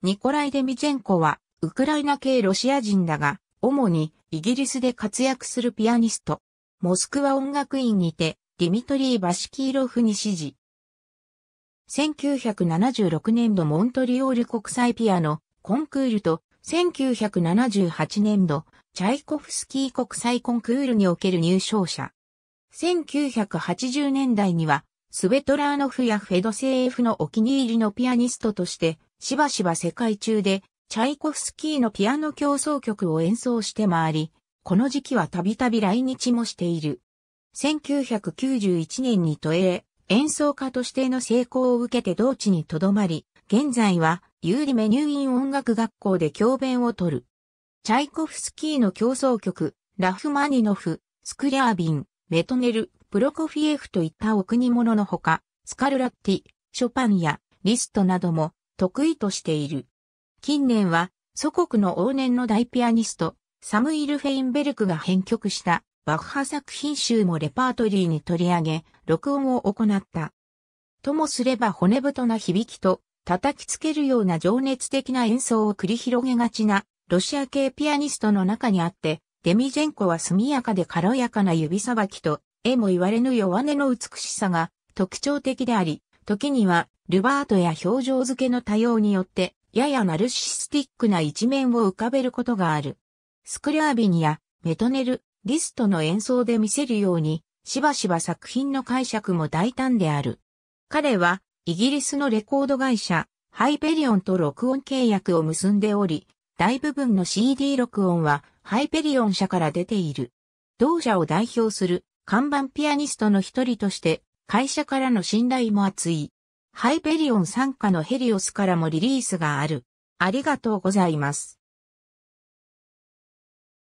ニコライ・デミチェンコは、ウクライナ系ロシア人だが、主にイギリスで活躍するピアニスト。モスクワ音楽院にて、ディミトリー・バシキーロフに指示。1976年度モントリオール国際ピアノコンクールと1978年度チャイコフスキー国際コンクールにおける入賞者。1980年代にはスベトラーノフやフェドセーエフのお気に入りのピアニストとしてしばしば世界中で、チャイコフスキーのピアノ競争曲を演奏して回り、この時期はたびたび来日もしている。1991年に都営演奏家としての成功を受けて同地に留まり、現在はユーリメニューイン音楽学校で教鞭を取る。チャイコフスキーの競争曲、ラフマニノフ、スクリャービン、メトネル、プロコフィエフといったお国物のほか、スカルラッティ、ショパンやリストなども得意としている。近年は、祖国の往年の大ピアニスト、サムイル・フェインベルクが編曲したバッハ作品集もレパートリーに取り上げ、録音を行った。ともすれば骨太な響きと叩きつけるような情熱的な演奏を繰り広げがちなロシア系ピアニストの中にあって、デミジェンコは速やかで軽やかな指さばきと、絵も言われぬ弱音の美しさが特徴的であり、時には、ルバートや表情付けの多様によって、ややナルシスティックな一面を浮かべることがある。スクリアービニやメトネル、リストの演奏で見せるように、しばしば作品の解釈も大胆である。彼は、イギリスのレコード会社、ハイペリオンと録音契約を結んでおり、大部分の CD 録音は、ハイペリオン社から出ている。同社を代表する看板ピアニストの一人として、会社からの信頼も厚い。ハイペリオン参加のヘリオスからもリリースがある。ありがとうございます。